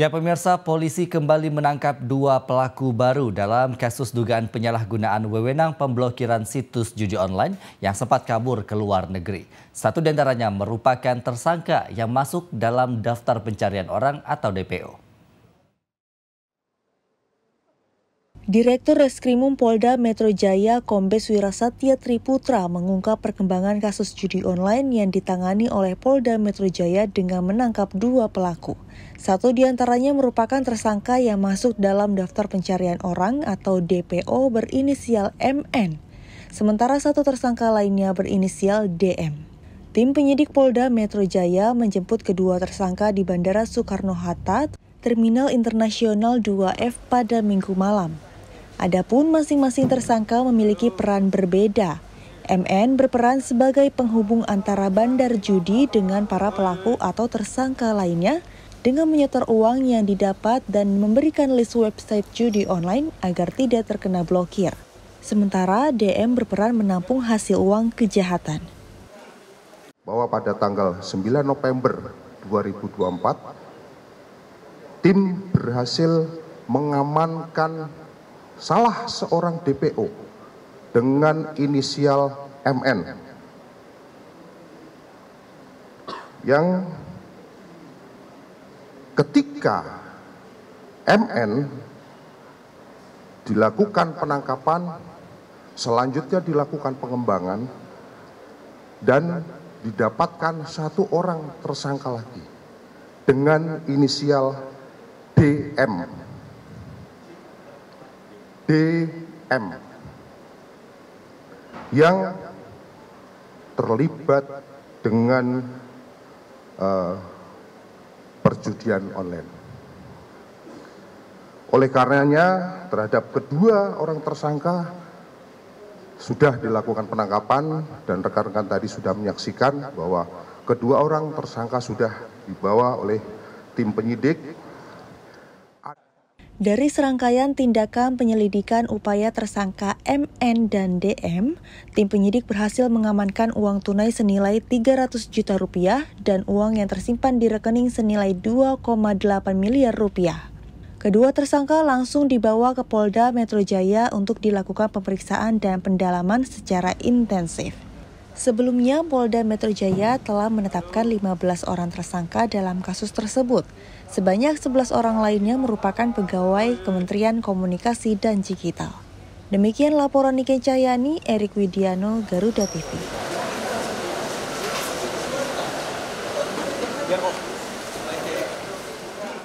Ya pemirsa, polisi kembali menangkap dua pelaku baru dalam kasus dugaan penyalahgunaan wewenang pemblokiran situs judi online yang sempat kabur ke luar negeri. Satu diantaranya merupakan tersangka yang masuk dalam daftar pencarian orang atau DPO. Direktur Reskrimum Polda Metro Jaya Kombes Wirasatya Triputra mengungkap perkembangan kasus judi online yang ditangani oleh Polda Metro Jaya dengan menangkap dua pelaku. Satu diantaranya merupakan tersangka yang masuk dalam daftar pencarian orang atau DPO berinisial MN. Sementara satu tersangka lainnya berinisial DM. Tim penyidik Polda Metro Jaya menjemput kedua tersangka di Bandara Soekarno-Hatta, Terminal Internasional 2F pada minggu malam. Adapun masing-masing tersangka memiliki peran berbeda. MN berperan sebagai penghubung antara bandar judi dengan para pelaku atau tersangka lainnya dengan menyetor uang yang didapat dan memberikan list website judi online agar tidak terkena blokir. Sementara DM berperan menampung hasil uang kejahatan. Bahwa pada tanggal 9 November 2024, tim berhasil mengamankan salah seorang DPO dengan inisial MN yang ketika MN dilakukan penangkapan, selanjutnya dilakukan pengembangan, dan didapatkan satu orang tersangka lagi dengan inisial DM DM yang terlibat dengan uh, perjudian online. Oleh karenanya terhadap kedua orang tersangka sudah dilakukan penangkapan dan rekan-rekan tadi sudah menyaksikan bahwa kedua orang tersangka sudah dibawa oleh tim penyidik dari serangkaian tindakan penyelidikan upaya tersangka MN dan DM, tim penyidik berhasil mengamankan uang tunai senilai 300 juta rupiah dan uang yang tersimpan di rekening senilai 2,8 miliar rupiah. Kedua tersangka langsung dibawa ke Polda Metro Jaya untuk dilakukan pemeriksaan dan pendalaman secara intensif. Sebelumnya, Polda Metro Jaya telah menetapkan 15 orang tersangka dalam kasus tersebut. Sebanyak 11 orang lainnya merupakan pegawai Kementerian Komunikasi dan Digital. Demikian laporan Niken Cahyani, Erik Widiano, Garuda TV.